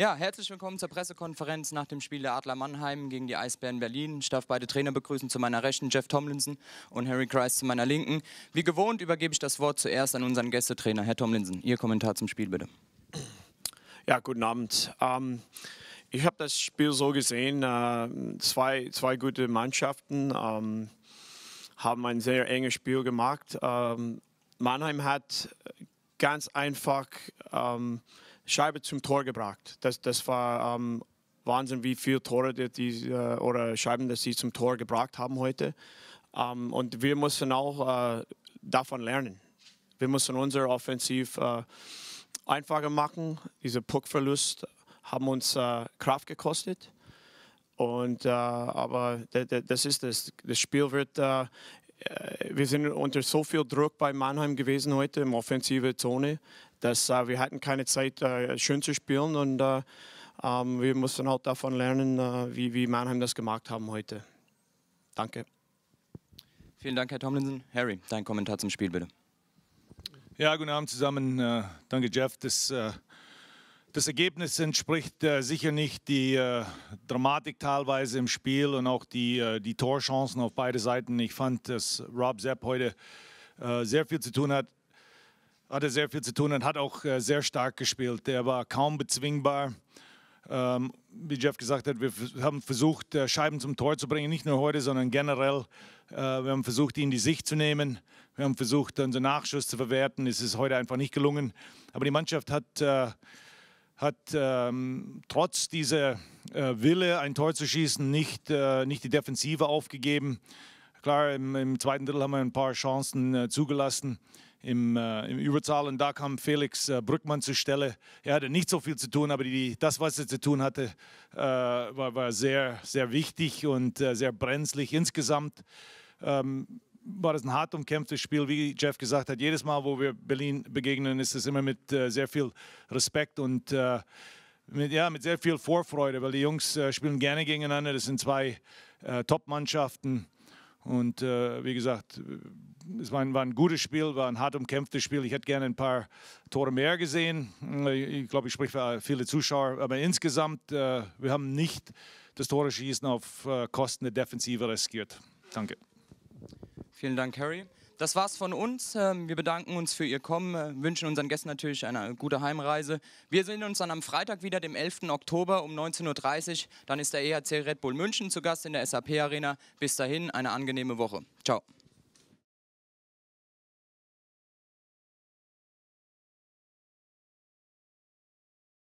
Ja, herzlich willkommen zur Pressekonferenz nach dem Spiel der Adler Mannheim gegen die Eisbären Berlin. Ich darf beide Trainer begrüßen, zu meiner Rechten Jeff Tomlinson und Harry Kreis zu meiner Linken. Wie gewohnt übergebe ich das Wort zuerst an unseren Gästetrainer. Herr Tomlinson, Ihr Kommentar zum Spiel bitte. Ja, guten Abend. Ähm, ich habe das Spiel so gesehen, äh, zwei, zwei gute Mannschaften ähm, haben ein sehr enges Spiel gemacht. Ähm, Mannheim hat ganz einfach ähm, Scheibe zum Tor gebracht. Das, das war ähm, Wahnsinn, wie viele Tore die, die, äh, oder Scheiben, dass sie zum Tor gebracht haben heute. Ähm, und wir müssen auch äh, davon lernen. Wir müssen unser Offensiv äh, einfacher machen. Dieser Puckverlust haben uns äh, Kraft gekostet. Und, äh, aber das ist das. Das Spiel wird äh, äh, wir sind unter so viel Druck bei Mannheim gewesen heute im offensive Zone, dass äh, wir hatten keine Zeit, äh, schön zu spielen und äh, ähm, wir mussten halt davon lernen, äh, wie, wie Mannheim das gemacht haben heute. Danke. Vielen Dank, Herr Tomlinson. Harry, dein Kommentar zum Spiel bitte. Ja, guten Abend zusammen. Äh, danke, Jeff. Das das Ergebnis entspricht äh, sicher nicht die äh, Dramatik teilweise im Spiel und auch die, äh, die Torchancen auf beide Seiten. Ich fand, dass Rob Sepp heute äh, sehr viel zu tun hat, Hatte sehr viel zu tun und hat auch äh, sehr stark gespielt. Er war kaum bezwingbar. Ähm, wie Jeff gesagt hat, wir haben versucht, äh, Scheiben zum Tor zu bringen, nicht nur heute, sondern generell. Äh, wir haben versucht, ihn in die Sicht zu nehmen. Wir haben versucht, unseren Nachschuss zu verwerten. Es ist heute einfach nicht gelungen. Aber die Mannschaft hat äh, hat ähm, trotz dieser äh, Wille, ein Tor zu schießen, nicht, äh, nicht die Defensive aufgegeben. Klar, im, im, zweiten Drittel haben wir ein paar Chancen äh, zugelassen. Im, äh, Im, Überzahl und da kam Felix äh, Brückmann zur Stelle. Er hatte nicht so viel zu tun, aber die, das, was er zu tun hatte, äh, war, war, sehr, sehr wichtig und sehr brenzlig insgesamt. Ähm, war das ein hart umkämpftes Spiel, wie Jeff gesagt hat. Jedes Mal, wo wir Berlin begegnen, ist es immer mit äh, sehr viel Respekt und äh, mit, ja, mit sehr viel Vorfreude, weil die Jungs äh, spielen gerne gegeneinander. Das sind zwei äh, Top-Mannschaften. Und äh, wie gesagt, äh, es war ein, war ein, gutes Spiel, war ein hart umkämpftes Spiel. Ich hätte gerne ein paar Tore mehr gesehen. Ich, glaube, ich spreche für viele Zuschauer. Aber insgesamt, wir haben nicht das Tore schießen auf Kosten der Defensive riskiert. Danke. Vielen Dank, Harry. Das war's von uns. Ähm, wir bedanken uns für Ihr Kommen, äh, wünschen unseren Gästen natürlich eine gute Heimreise. Wir sehen uns dann am Freitag wieder, dem 11. Oktober um 19.30 Uhr. Dann ist der EHC Red Bull München zu Gast in der SAP Arena. Bis dahin eine angenehme Woche. Ciao.